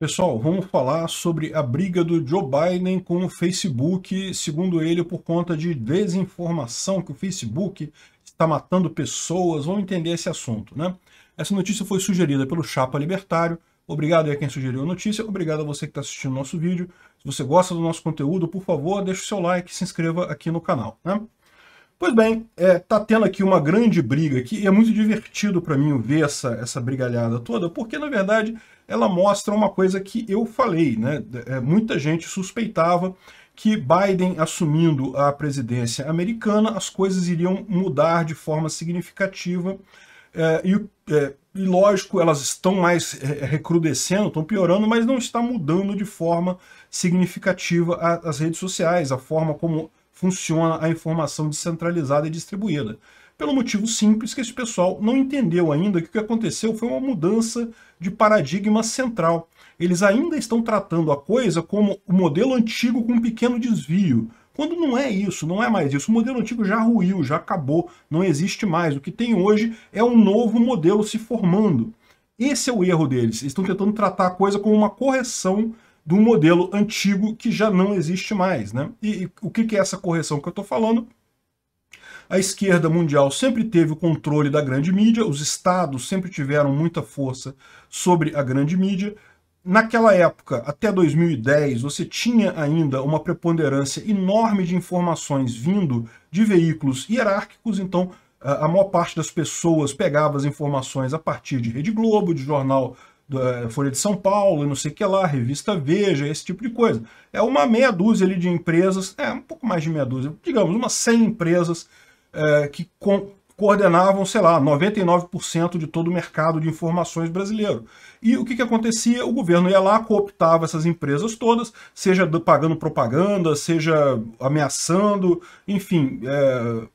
Pessoal, vamos falar sobre a briga do Joe Biden com o Facebook, segundo ele, por conta de desinformação, que o Facebook está matando pessoas. Vamos entender esse assunto, né? Essa notícia foi sugerida pelo Chapa Libertário. Obrigado a quem sugeriu a notícia, obrigado a você que está assistindo o nosso vídeo. Se você gosta do nosso conteúdo, por favor, deixe o seu like e se inscreva aqui no canal, né? Pois bem, é, tá tendo aqui uma grande briga aqui, e é muito divertido para mim ver essa, essa brigalhada toda, porque na verdade ela mostra uma coisa que eu falei, né? É, muita gente suspeitava que Biden assumindo a presidência americana, as coisas iriam mudar de forma significativa. É, e, é, e, lógico, elas estão mais é, é, recrudescendo, estão piorando, mas não está mudando de forma significativa a, as redes sociais, a forma como funciona a informação descentralizada e distribuída. Pelo motivo simples que esse pessoal não entendeu ainda que o que aconteceu foi uma mudança de paradigma central. Eles ainda estão tratando a coisa como o modelo antigo com um pequeno desvio, quando não é isso, não é mais isso. O modelo antigo já ruiu, já acabou, não existe mais. O que tem hoje é um novo modelo se formando. Esse é o erro deles. Eles estão tentando tratar a coisa como uma correção do modelo antigo que já não existe mais. Né? E, e o que, que é essa correção que eu estou falando? A esquerda mundial sempre teve o controle da grande mídia, os estados sempre tiveram muita força sobre a grande mídia. Naquela época, até 2010, você tinha ainda uma preponderância enorme de informações vindo de veículos hierárquicos, então a maior parte das pessoas pegava as informações a partir de Rede Globo, de jornal eh, Folha de São Paulo, não sei o que lá, Revista Veja, esse tipo de coisa. É uma meia dúzia ali de empresas, é um pouco mais de meia dúzia, digamos, umas 100 empresas é, que coordenavam, sei lá, 99% de todo o mercado de informações brasileiro. E o que, que acontecia? O governo ia lá, cooptava essas empresas todas, seja pagando propaganda, seja ameaçando, enfim, é,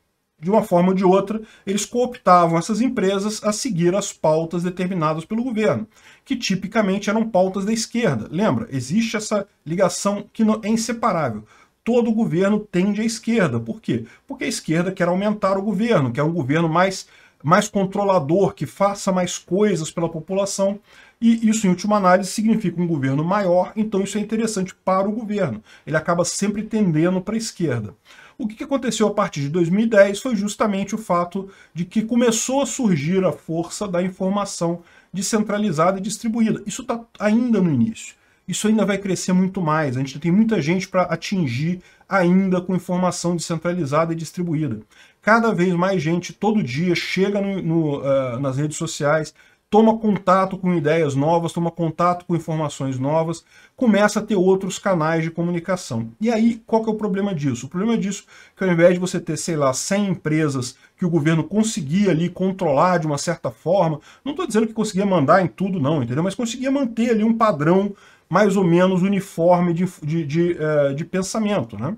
de uma forma ou de outra, eles cooptavam essas empresas a seguir as pautas determinadas pelo governo, que tipicamente eram pautas da esquerda. Lembra, existe essa ligação que é inseparável. Todo governo tende à esquerda. Por quê? Porque a esquerda quer aumentar o governo, quer um governo mais mais controlador, que faça mais coisas pela população, e isso, em última análise, significa um governo maior, então isso é interessante para o governo. Ele acaba sempre tendendo para a esquerda. O que aconteceu a partir de 2010 foi justamente o fato de que começou a surgir a força da informação descentralizada e distribuída. Isso está ainda no início. Isso ainda vai crescer muito mais. A gente tem muita gente para atingir ainda com informação descentralizada e distribuída. Cada vez mais gente, todo dia, chega no, no, uh, nas redes sociais, toma contato com ideias novas, toma contato com informações novas, começa a ter outros canais de comunicação. E aí, qual que é o problema disso? O problema disso é que ao invés de você ter, sei lá, 100 empresas que o governo conseguia ali controlar de uma certa forma, não estou dizendo que conseguia mandar em tudo não, entendeu? Mas conseguia manter ali um padrão mais ou menos uniforme de, de, de, uh, de pensamento, né?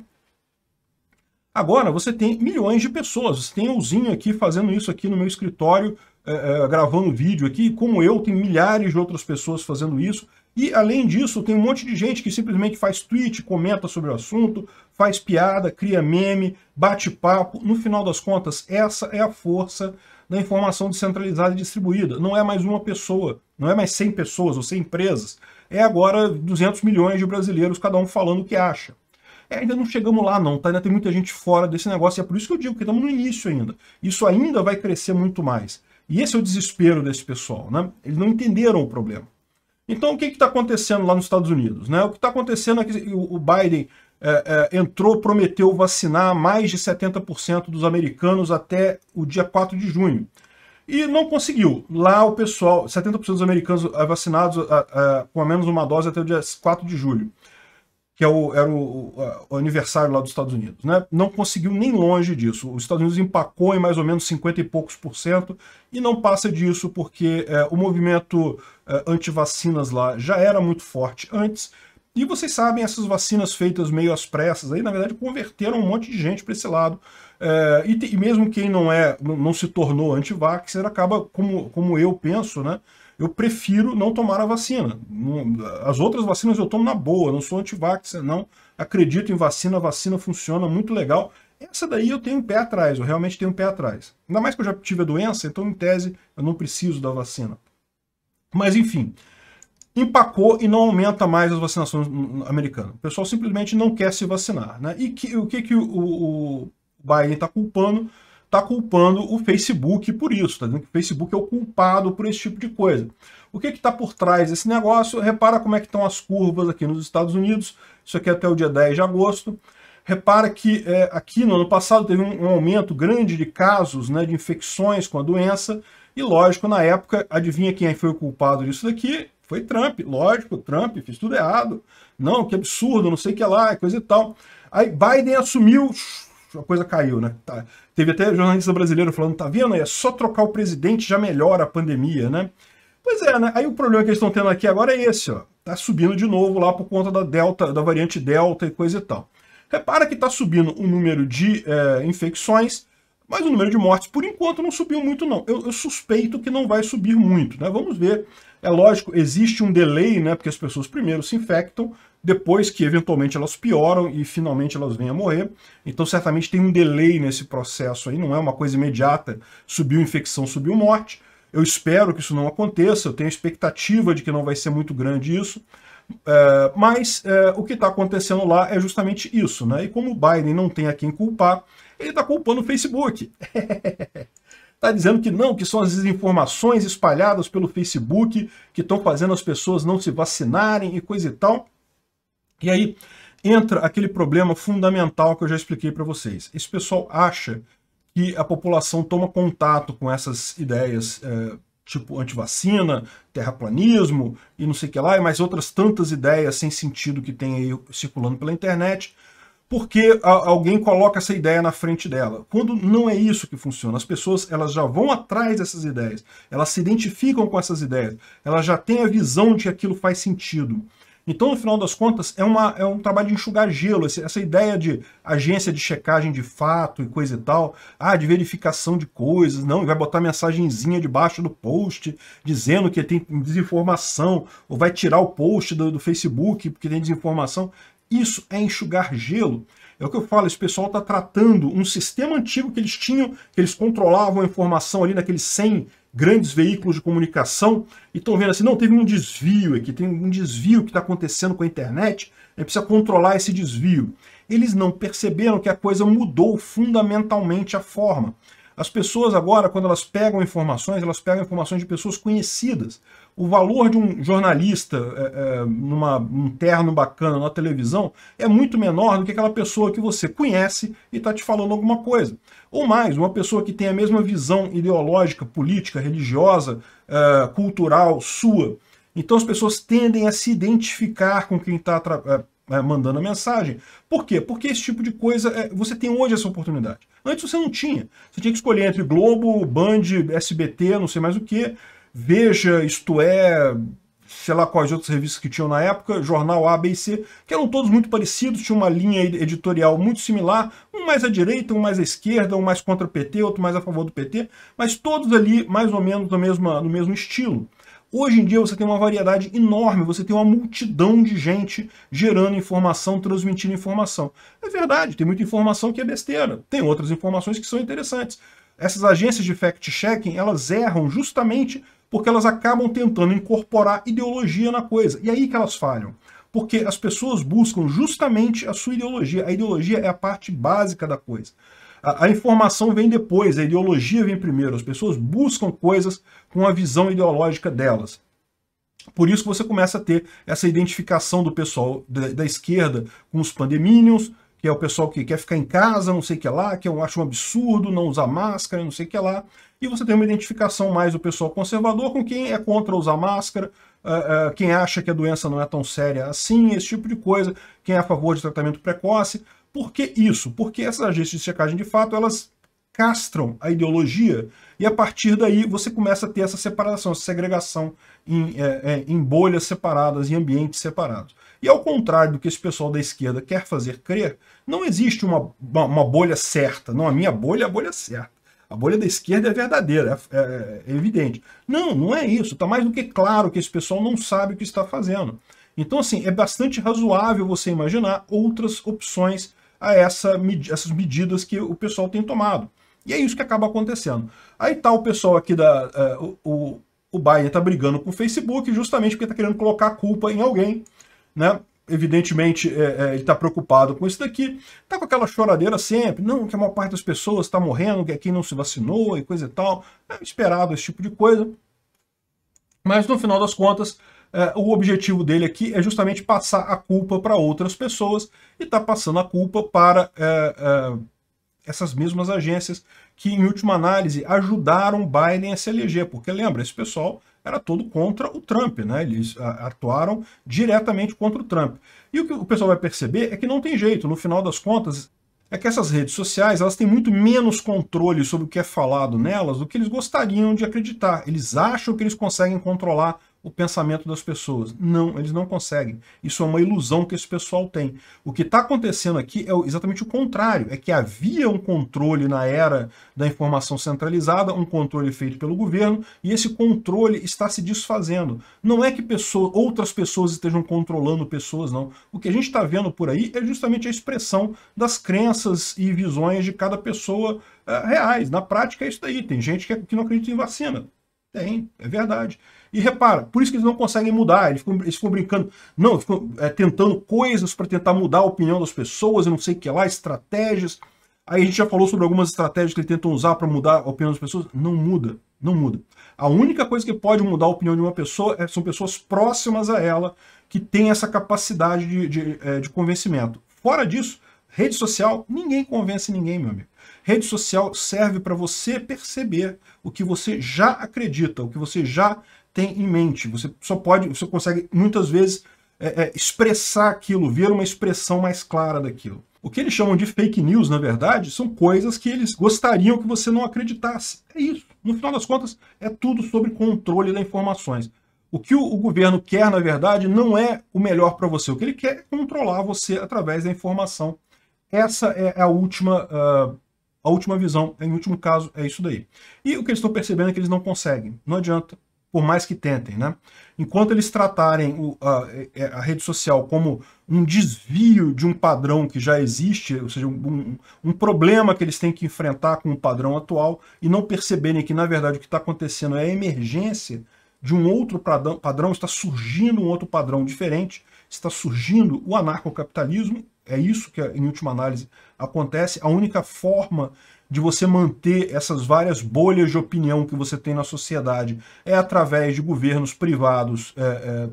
Agora você tem milhões de pessoas, você tem euzinho aqui fazendo isso aqui no meu escritório, é, é, gravando vídeo aqui, como eu, tem milhares de outras pessoas fazendo isso. E além disso, tem um monte de gente que simplesmente faz tweet, comenta sobre o assunto, faz piada, cria meme, bate papo. No final das contas, essa é a força da informação descentralizada e distribuída. Não é mais uma pessoa, não é mais 100 pessoas ou 100 empresas. É agora 200 milhões de brasileiros, cada um falando o que acha. É, ainda não chegamos lá não, tá? Ainda tem muita gente fora desse negócio, e é por isso que eu digo que estamos no início ainda. Isso ainda vai crescer muito mais. E esse é o desespero desse pessoal, né? Eles não entenderam o problema. Então, o que está acontecendo lá nos Estados Unidos? Né? O que está acontecendo é que o Biden é, é, entrou, prometeu vacinar mais de 70% dos americanos até o dia 4 de junho. E não conseguiu. Lá o pessoal, 70% dos americanos vacinados a, a, com a menos uma dose até o dia 4 de julho que é o, era o, o, aniversário lá dos Estados Unidos. Né? Não conseguiu nem longe disso. Os Estados Unidos empacou em mais ou menos 50 e poucos por cento e não passa disso porque é, o movimento é, anti-vacinas lá já era muito forte antes. E vocês sabem, essas vacinas feitas meio às pressas aí, na verdade, converteram um monte de gente para esse lado. É, e, te, e, mesmo quem não é, não se tornou anti-vaxxer, acaba, como, como eu penso, né? eu prefiro não tomar a vacina. As outras vacinas eu tomo na boa, não sou antivax, não acredito em vacina, a vacina funciona muito legal. Essa daí eu tenho um pé atrás, eu realmente tenho um pé atrás. Ainda mais que eu já tive a doença, então em tese eu não preciso da vacina. Mas enfim, empacou e não aumenta mais as vacinações americanas. O pessoal simplesmente não quer se vacinar. Né? E que, o que, que o, o Biden está culpando? está culpando o Facebook por isso, tá dizendo que o Facebook é o culpado por esse tipo de coisa. O que está por trás desse negócio? Repara como é que estão as curvas aqui nos Estados Unidos, isso aqui é até o dia 10 de agosto. Repara que é, aqui no ano passado teve um, um aumento grande de casos né, de infecções com a doença, e lógico, na época, adivinha quem foi o culpado disso daqui? Foi Trump, lógico, Trump fez tudo errado. Não, que absurdo, não sei o que lá, é coisa e tal. Aí Biden assumiu, a coisa caiu, né? Tá. Teve até jornalista brasileiro falando, tá vendo? É só trocar o presidente já melhora a pandemia, né? Pois é, né? Aí o problema que eles estão tendo aqui agora é esse, ó. Tá subindo de novo lá por conta da delta, da variante delta e coisa e tal. Repara que tá subindo o número de é, infecções, mas o número de mortes, por enquanto, não subiu muito, não. Eu, eu, suspeito que não vai subir muito, né? Vamos ver. É lógico, existe um delay, né? Porque as pessoas primeiro se infectam, depois que eventualmente elas pioram e finalmente elas vêm a morrer. Então certamente tem um delay nesse processo aí, não é uma coisa imediata, subiu infecção, subiu morte. Eu espero que isso não aconteça, eu tenho expectativa de que não vai ser muito grande isso, é, mas é, o que está acontecendo lá é justamente isso, né? E como o Biden não tem a quem culpar, ele está culpando o Facebook. Está dizendo que não, que são as desinformações espalhadas pelo Facebook que estão fazendo as pessoas não se vacinarem e coisa e tal. E aí entra aquele problema fundamental que eu já expliquei para vocês. Esse pessoal acha que a população toma contato com essas ideias é, tipo antivacina, terraplanismo e não sei o que lá, e mais outras tantas ideias sem sentido que tem aí circulando pela internet, porque alguém coloca essa ideia na frente dela. Quando não é isso que funciona, as pessoas elas já vão atrás dessas ideias, elas se identificam com essas ideias, elas já têm a visão de que aquilo faz sentido. Então, no final das contas, é, uma, é um trabalho de enxugar gelo. Essa ideia de agência de checagem de fato e coisa e tal, ah, de verificação de coisas, não, e vai botar mensagenzinha debaixo do post dizendo que tem desinformação, ou vai tirar o post do, do Facebook porque tem desinformação. Isso é enxugar gelo. É o que eu falo, esse pessoal está tratando um sistema antigo que eles tinham, que eles controlavam a informação ali naqueles 100 grandes veículos de comunicação e estão vendo assim, não, teve um desvio aqui, tem um desvio que está acontecendo com a internet, a gente precisa controlar esse desvio. Eles não perceberam que a coisa mudou fundamentalmente a forma. As pessoas agora, quando elas pegam informações, elas pegam informações de pessoas conhecidas. O valor de um jornalista é, é, numa interno bacana na televisão é muito menor do que aquela pessoa que você conhece e está te falando alguma coisa. Ou mais, uma pessoa que tem a mesma visão ideológica, política, religiosa, é, cultural sua. Então as pessoas tendem a se identificar com quem está é, é, mandando a mensagem. Por quê? Porque esse tipo de coisa é, você tem hoje essa oportunidade. Antes você não tinha. Você tinha que escolher entre Globo, Band, SBT, não sei mais o que, Veja, isto é, sei lá quais outras revistas que tinham na época, jornal A, B e C, que eram todos muito parecidos, tinha uma linha editorial muito similar, um mais à direita, um mais à esquerda, um mais contra o PT, outro mais a favor do PT, mas todos ali mais ou menos no mesmo, no mesmo estilo. Hoje em dia você tem uma variedade enorme, você tem uma multidão de gente gerando informação, transmitindo informação. É verdade, tem muita informação que é besteira, tem outras informações que são interessantes. Essas agências de fact-checking, elas erram justamente porque elas acabam tentando incorporar ideologia na coisa. E aí que elas falham. Porque as pessoas buscam justamente a sua ideologia. A ideologia é a parte básica da coisa. A, a informação vem depois, a ideologia vem primeiro. As pessoas buscam coisas com a visão ideológica delas. Por isso que você começa a ter essa identificação do pessoal da, da esquerda com os pandemínios, que é o pessoal que quer ficar em casa, não sei o que lá, que eu acho um absurdo não usar máscara, não sei o que lá. E você tem uma identificação mais do pessoal conservador com quem é contra usar máscara, ah, ah, quem acha que a doença não é tão séria assim, esse tipo de coisa, quem é a favor de tratamento precoce. Por que isso? Porque essas agências de checagem, de fato, elas castram a ideologia e a partir daí você começa a ter essa separação, essa segregação em, é, é, em bolhas separadas, em ambientes separados. E ao contrário do que esse pessoal da esquerda quer fazer crer, não existe uma, uma bolha certa. Não, a minha bolha é a bolha certa. A bolha da esquerda é verdadeira, é, é, é evidente. Não, não é isso. Está mais do que claro que esse pessoal não sabe o que está fazendo. Então, assim, é bastante razoável você imaginar outras opções a essa, essas medidas que o pessoal tem tomado. E é isso que acaba acontecendo. Aí tá o pessoal aqui da... Uh, o, o Biden tá brigando com o Facebook justamente porque tá querendo colocar a culpa em alguém, né? evidentemente é, é, ele está preocupado com isso daqui, tá com aquela choradeira sempre, não, que a maior parte das pessoas está morrendo, que é quem não se vacinou e coisa e tal, é esperado esse tipo de coisa. Mas no final das contas, é, o objetivo dele aqui é justamente passar a culpa para outras pessoas e está passando a culpa para é, é, essas mesmas agências que, em última análise, ajudaram Biden a se eleger, porque lembra, esse pessoal era todo contra o Trump, né? Eles ah, atuaram diretamente contra o Trump. E o que o pessoal vai perceber é que não tem jeito, no final das contas, é que essas redes sociais elas têm muito menos controle sobre o que é falado nelas do que eles gostariam de acreditar. Eles acham que eles conseguem controlar o pensamento das pessoas. Não, eles não conseguem. Isso é uma ilusão que esse pessoal tem. O que está acontecendo aqui é exatamente o contrário: é que havia um controle na era da informação centralizada, um controle feito pelo governo, e esse controle está se desfazendo. Não é que pessoas outras pessoas estejam controlando pessoas, não. O que a gente está vendo por aí é justamente a expressão das crenças e visões de cada pessoa eh, reais. Na prática é isso daí. Tem gente que não acredita em vacina. Tem, é verdade. E repara, por isso que eles não conseguem mudar, eles ficam, eles ficam brincando, não, ficam é, tentando coisas para tentar mudar a opinião das pessoas e não sei o que lá, estratégias. Aí a gente já falou sobre algumas estratégias que eles tentam usar para mudar a opinião das pessoas. Não muda, não muda. A única coisa que pode mudar a opinião de uma pessoa é, são pessoas próximas a ela que têm essa capacidade de, de, é, de convencimento. Fora disso, rede social, ninguém convence ninguém, meu amigo. Rede social serve para você perceber o que você já acredita, o que você já tem em mente. Você só pode, você consegue muitas vezes é, é, expressar aquilo, ver uma expressão mais clara daquilo. O que eles chamam de fake news, na verdade, são coisas que eles gostariam que você não acreditasse. É isso. No final das contas, é tudo sobre controle das informações. O que o, governo quer, na verdade, não é o melhor para você. O que ele quer é controlar você através da informação. Essa é a última uh, a última visão, em último caso, é isso daí. E o que eles estão percebendo é que eles não conseguem. Não adianta, por mais que tentem, né? Enquanto eles tratarem o, a, é, a, rede social como um desvio de um padrão que já existe, ou seja, um, um problema que eles têm que enfrentar com o padrão atual, e não perceberem que, na verdade, o que está acontecendo é a emergência de um outro padrão, está surgindo um outro padrão diferente, está surgindo o anarcocapitalismo é isso que, em última análise, acontece. A única forma de você manter essas várias bolhas de opinião que você tem na sociedade é através de governos privados é, é,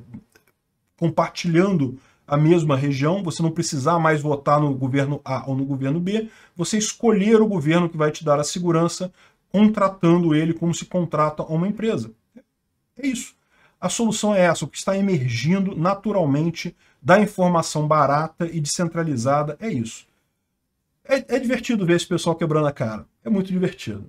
compartilhando a mesma região, você não precisar mais votar no governo A ou no governo B, você escolher o governo que vai te dar a segurança, contratando ele como se contrata uma empresa. É isso. A solução é essa, o que está emergindo naturalmente da informação barata e descentralizada é isso. É, é divertido ver esse pessoal quebrando a cara. É muito divertido